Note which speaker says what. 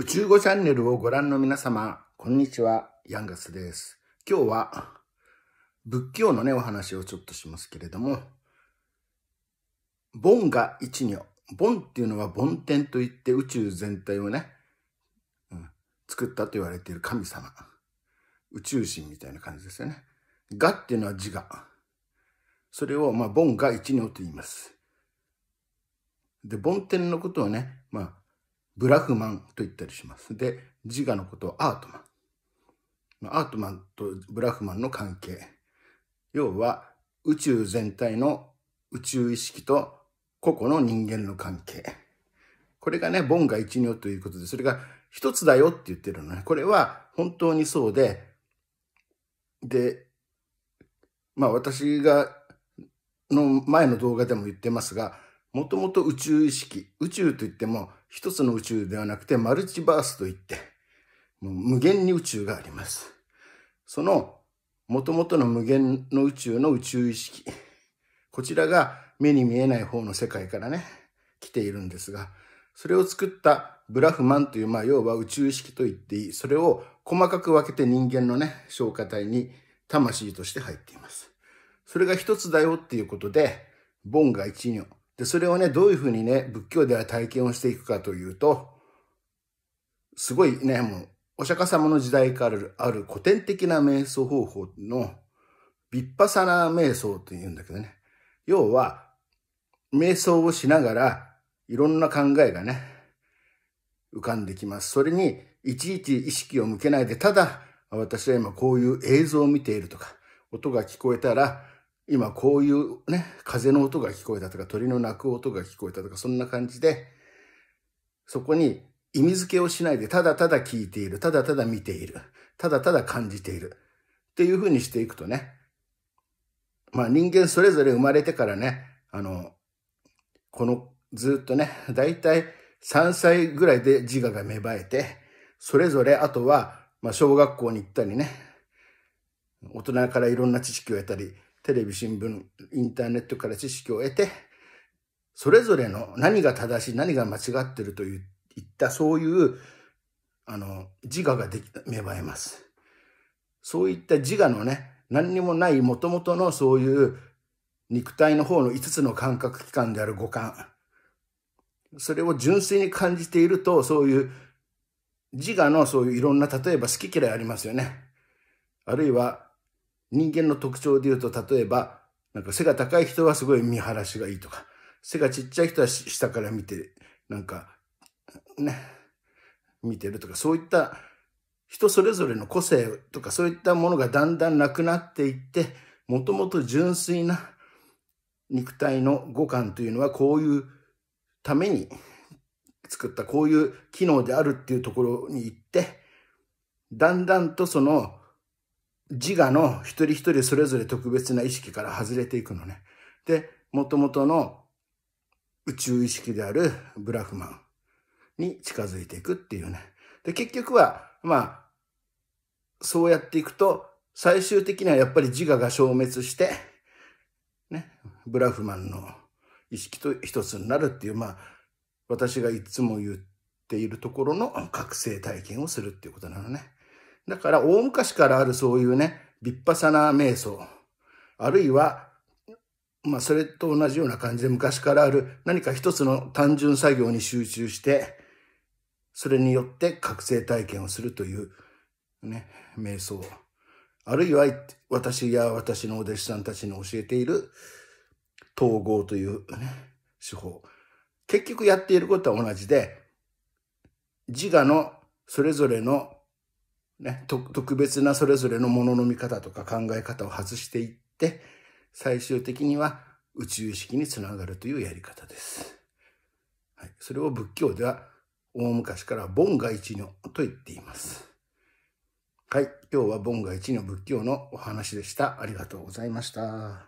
Speaker 1: 宇宙語チャンネルをご覧の皆様、こんにちは、ヤンガスです。今日は、仏教のね、お話をちょっとしますけれども、ンが一如。ンっていうのはン天といって宇宙全体をね、うん、作ったと言われている神様。宇宙神みたいな感じですよね。がっていうのは自我。それを、まあ、凡が一如と言います。で、ン天のことをね、まあ、ブラフマンと言ったりします。で、自我のことをアートマン。アートマンとブラフマンの関係。要は、宇宙全体の宇宙意識と個々の人間の関係。これがね、ンが一如ということで、それが一つだよって言ってるのね。これは本当にそうで、で、まあ私が、の前の動画でも言ってますが、もともと宇宙意識、宇宙といっても一つの宇宙ではなくてマルチバースといって、もう無限に宇宙があります。その元々の無限の宇宙の宇宙意識。こちらが目に見えない方の世界からね、来ているんですが、それを作ったブラフマンという、まあ要は宇宙意識と言っていい。それを細かく分けて人間のね、消化体に魂として入っています。それが一つだよっていうことで、ボンが一行。で、それをね、どういうふうにね、仏教では体験をしていくかというと、すごいね、もう、お釈迦様の時代からある古典的な瞑想方法の、ビッパサナ瞑想というんだけどね。要は、瞑想をしながら、いろんな考えがね、浮かんできます。それに、いちいち意識を向けないで、ただ、私は今こういう映像を見ているとか、音が聞こえたら、今こういうね、風の音が聞こえたとか、鳥の鳴く音が聞こえたとか、そんな感じで、そこに意味付けをしないで、ただただ聞いている、ただただ見ている、ただただ感じている、っていうふうにしていくとね、まあ人間それぞれ生まれてからね、あの、この、ずっとね、だいたい3歳ぐらいで自我が芽生えて、それぞれ、あとは、まあ小学校に行ったりね、大人からいろんな知識を得たり、テレビ、新聞、インターネットから知識を得て、それぞれの何が正しい、何が間違ってるといったそういうあの自我ができ芽生えます。そういった自我のね、何にもないもともとのそういう肉体の方の5つの感覚器官である五感。それを純粋に感じていると、そういう自我のそういういろんな、例えば好き嫌いありますよね。あるいは人間の特徴で言うと、例えば、なんか背が高い人はすごい見晴らしがいいとか、背がちっちゃい人は下から見て、なんか、ね、見てるとか、そういった人それぞれの個性とかそういったものがだんだんなくなっていって、もともと純粋な肉体の五感というのはこういうために作ったこういう機能であるっていうところに行って、だんだんとその自我の一人一人それぞれ特別な意識から外れていくのね。で、元々の宇宙意識であるブラフマンに近づいていくっていうね。で、結局は、まあ、そうやっていくと、最終的にはやっぱり自我が消滅して、ね、ブラフマンの意識と一つになるっていう、まあ、私がいつも言っているところの覚醒体験をするっていうことなのね。だから大昔からあるそういうね、立派さな瞑想、あるいは、まあそれと同じような感じで昔からある何か一つの単純作業に集中して、それによって覚醒体験をするというね、瞑想。あるいは私や私のお弟子さんたちに教えている統合というね、手法。結局やっていることは同じで、自我のそれぞれのね、特別なそれぞれのものの見方とか考え方を外していって、最終的には宇宙意識につながるというやり方です。はい、それを仏教では大昔から凡が一如と言っています。はい、今日は凡が一如仏教のお話でした。ありがとうございました。